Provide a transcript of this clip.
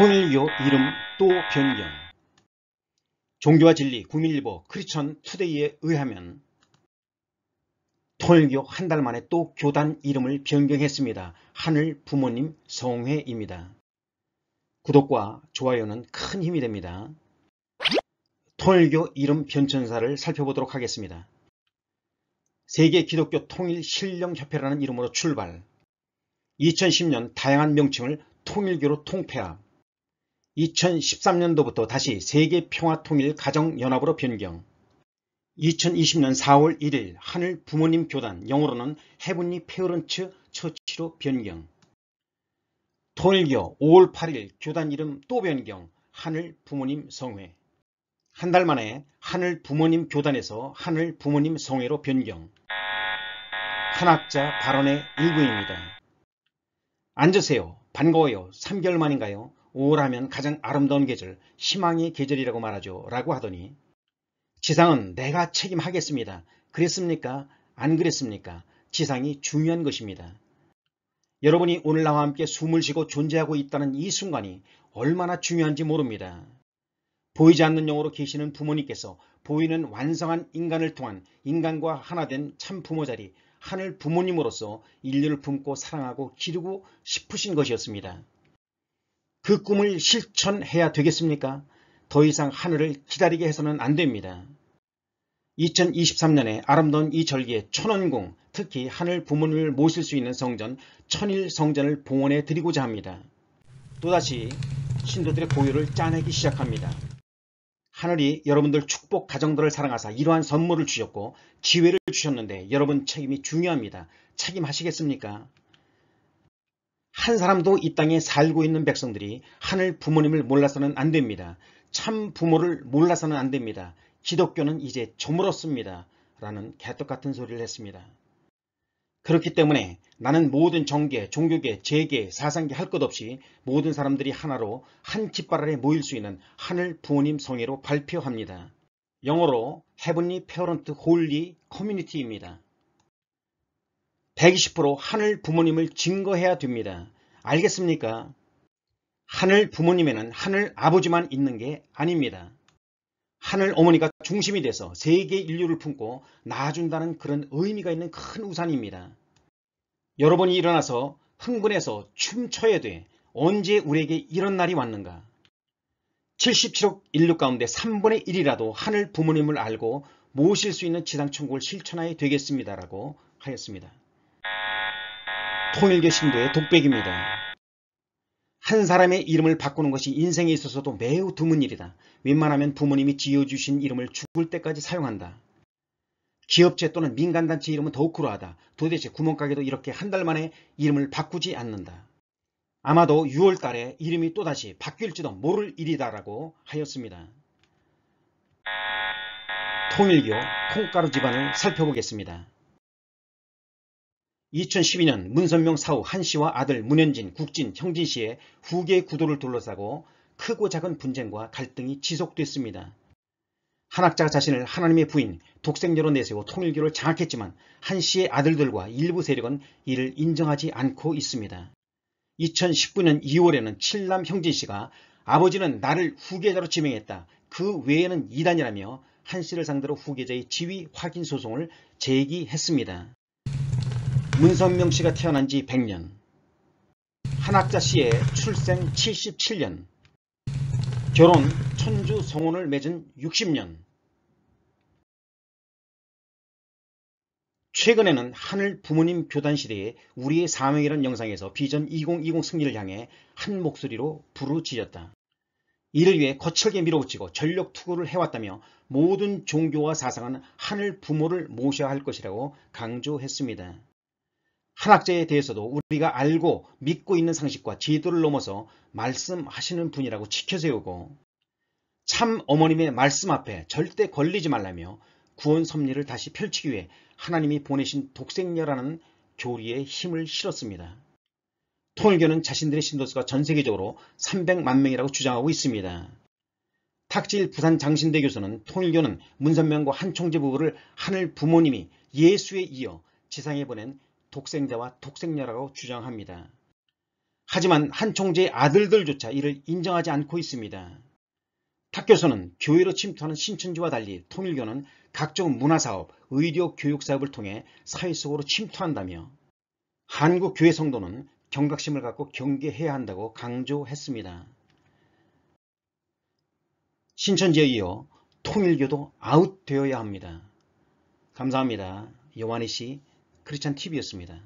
통일교 이름 또 변경 종교와 진리 국민일보 크리천 투데이에 의하면 통일교 한 달 만에 또 교단 이름을 변경했습니다. 하늘 부모님 성회입니다. 구독과 좋아요는 큰 힘이 됩니다. 통일교 이름 변천사를 살펴보도록 하겠습니다. 세계 기독교 통일 신령협회라는 이름으로 출발 2010년 다양한 명칭을 통일교로 통폐합 2013년도부터 다시 세계평화통일가정연합으로 변경 2020년 4월 1일 하늘 부모님 교단 영어로는 해븐니 페어런츠 처치로 변경 통일교 5월 8일 교단 이름 또 변경 하늘 부모님 성회 한 달 만에 하늘 부모님 교단에서 하늘 부모님 성회로 변경 한학자 발언의 일부입니다. 앉으세요. 반가워요. 3개월 만인가요? 5월하면 가장 아름다운 계절, 희망의 계절이라고 말하죠. 라고 하더니 지상은 내가 책임하겠습니다. 그랬습니까? 안 그랬습니까? 지상이 중요한 것입니다. 여러분이 오늘 나와 함께 숨을 쉬고 존재하고 있다는 이 순간이 얼마나 중요한지 모릅니다. 보이지 않는 영으로 계시는 부모님께서 보이는 완성한 인간을 통한 인간과 하나 된참 부모 자리, 하늘 부모님으로서 인류를 품고 사랑하고 기르고 싶으신 것이었습니다. 그 꿈을 실천해야 되겠습니까? 더 이상 하늘을 기다리게 해서는 안 됩니다. 2023년에 아름다운 이 절기에 천원궁, 특히 하늘 부문을 모실 수 있는 성전, 천일 성전을 봉헌해 드리고자 합니다. 또다시 신도들의 고유를 짜내기 시작합니다. 하늘이 여러분들 축복 가정들을 사랑하사 이러한 선물을 주셨고 지혜를 주셨는데 여러분 책임이 중요합니다. 책임하시겠습니까? 한 사람도 이 땅에 살고 있는 백성들이 하늘 부모님을 몰라서는 안 됩니다. 참 부모를 몰라서는 안 됩니다. 기독교는 이제 저물었습니다. 라는 개떡같은 소리를 했습니다. 그렇기 때문에 나는 모든 정계, 종교계, 재계, 사상계 할 것 없이 모든 사람들이 하나로 한 깃발 아래 모일 수 있는 하늘 부모님 성회로 발표합니다. 영어로 Heavenly Parent Holy Community입니다. 120% 하늘 부모님을 증거해야 됩니다. 알겠습니까? 하늘 부모님에는 하늘 아버지만 있는 게 아닙니다. 하늘 어머니가 중심이 돼서 세계 인류를 품고 나아준다는 그런 의미가 있는 큰 우산입니다. 여러분이 일어나서 흥분해서 춤춰야 돼. 언제 우리에게 이런 날이 왔는가? 77억 인류 가운데 3분의 1이라도 하늘 부모님을 알고 모실 수 있는 지상천국을 실천하여 되겠습니다라고 하였습니다. 통일교 신도의 독백입니다. 한 사람의 이름을 바꾸는 것이 인생에 있어서도 매우 드문 일이다. 웬만하면 부모님이 지어주신 이름을 죽을 때까지 사용한다. 기업체 또는 민간단체 이름은 더욱 그러하다. 도대체 구멍가게도 이렇게 한 달 만에 이름을 바꾸지 않는다. 아마도 6월 달에 이름이 또다시 바뀔지도 모를 일이다라고 하였습니다. 통일교 콩가루 집안을 살펴보겠습니다. 2012년 문선명 사후 한씨와 아들 문현진, 국진, 형진씨의 후계 구도를 둘러싸고 크고 작은 분쟁과 갈등이 지속됐습니다. 한학자가 자신을 하나님의 부인, 독생자로 내세워 통일교를 장악했지만 한씨의 아들들과 일부 세력은 이를 인정하지 않고 있습니다. 2019년 2월에는 칠남 형진씨가 아버지는 나를 후계자로 지명했다. 그 외에는 이단이라며 한씨를 상대로 후계자의 지위 확인 소송을 제기했습니다. 문선명 씨가 태어난 지 100년 한학자 씨의 출생 77년 결혼 천주 성혼을 맺은 60년 최근에는 하늘 부모님 교단 시대에 우리의 사명이란 영상에서 비전 2020 승리를 향해 한 목소리로 부르짖었다. 이를 위해 거칠게 밀어붙이고 전력 투구를 해왔다며 모든 종교와 사상은 하늘 부모를 모셔야 할 것이라고 강조했습니다. 철학자에 대해서도 우리가 알고 믿고 있는 상식과 제도를 넘어서 말씀하시는 분이라고 지켜세우고 참 어머님의 말씀 앞에 절대 걸리지 말라며 구원 섭리를 다시 펼치기 위해 하나님이 보내신 독생녀라는 교리에 힘을 실었습니다. 통일교는 자신들의 신도수가 전 세계적으로 300만 명이라고 주장하고 있습니다. 탁질 부산 장신대 교수는 통일교는 문선명과 한총재 부부를 하늘 부모님이 예수에 이어 지상에 보낸 독생자와 독생녀라고 주장합니다. 하지만 한 총재의 아들들조차 이를 인정하지 않고 있습니다. 탁교서는 교회로 침투하는 신천지와 달리 통일교는 각종 문화사업, 의료, 교육사업을 통해 사회 속으로 침투한다며 한국 교회 성도는 경각심을 갖고 경계해야 한다고 강조했습니다. 신천지에 이어 통일교도 아웃되어야 합니다. 감사합니다. 요한이씨 크리스찬 TV였습니다.